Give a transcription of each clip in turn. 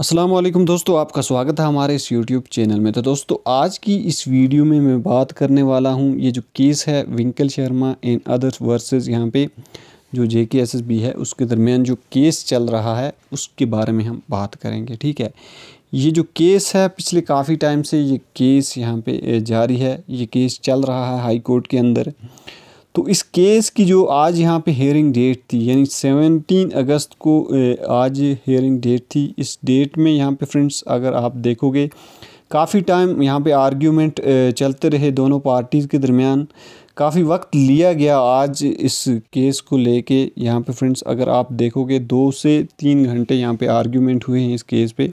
असलम दोस्तों आपका स्वागत है हमारे इस YouTube चैनल में तो दोस्तों आज की इस वीडियो में मैं बात करने वाला हूँ ये जो केस है Vinkal Sharma and others versus यहाँ पे जो जे के एस एस बी है उसके दरमियान जो केस चल रहा है उसके बारे में हम बात करेंगे ठीक है ये जो केस है पिछले काफ़ी टाइम से ये केस यहाँ पे जारी है ये केस चल रहा है हाई कोर्ट के अंदर तो इस केस की जो आज यहाँ पे हेयरिंग डेट थी यानी 17 अगस्त को आज हेयरिंग डेट थी इस डेट में यहाँ पे फ्रेंड्स अगर आप देखोगे काफ़ी टाइम यहाँ पे आर्ग्यूमेंट चलते रहे दोनों पार्टीज़ के दरमियान काफ़ी वक्त लिया गया आज इस केस को लेके यहाँ पे फ्रेंड्स अगर आप देखोगे दो से तीन घंटे यहाँ पे आर्ग्यूमेंट हुए हैं इस केस पे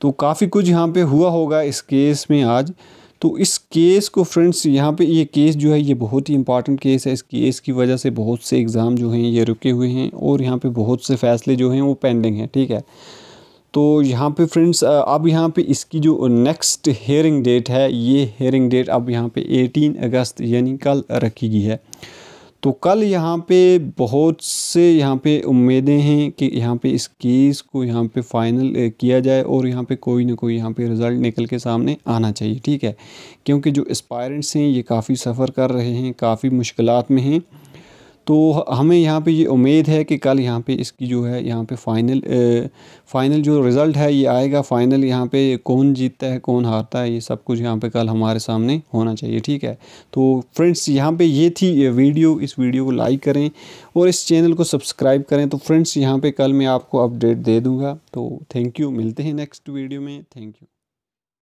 तो काफ़ी कुछ यहाँ पे हुआ होगा इस केस में आज तो इस केस को फ्रेंड्स यहाँ पे ये केस जो है ये बहुत ही इंपॉर्टेंट केस है इस केस की वजह से बहुत से एग्ज़ाम जो हैं ये रुके हुए हैं और यहाँ पे बहुत से फ़ैसले जो हैं वो पेंडिंग हैं ठीक है तो यहाँ पे फ्रेंड्स अब यहाँ पे इसकी जो नेक्स्ट हेयरिंग डेट है ये हेयरिंग डेट अब यहाँ पे 18 अगस्त यानी कल रखी गई है तो कल यहाँ पे बहुत से यहाँ पे उम्मीदें हैं कि यहाँ पे इस केस को यहाँ पे फाइनल किया जाए और यहाँ पे कोई ना कोई यहाँ पे रिज़ल्ट निकल के सामने आना चाहिए ठीक है क्योंकि जो एस्पायरेंट्स हैं ये काफ़ी सफ़र कर रहे हैं काफ़ी मुश्किल में हैं तो हमें यहाँ पे ये उम्मीद है कि कल यहाँ पे इसकी जो है यहाँ पे फाइनल ए, फाइनल जो रिज़ल्ट है ये आएगा फाइनल यहाँ पे कौन जीतता है कौन हारता है ये सब कुछ यहाँ पे कल हमारे सामने होना चाहिए ठीक है तो फ्रेंड्स यहाँ पे ये थी ये वीडियो इस वीडियो को लाइक करें और इस चैनल को सब्सक्राइब करें तो फ्रेंड्स यहाँ पर कल मैं आपको अपडेट दे दूँगा तो थैंक यू मिलते हैं नेक्स्ट वीडियो में थैंक यू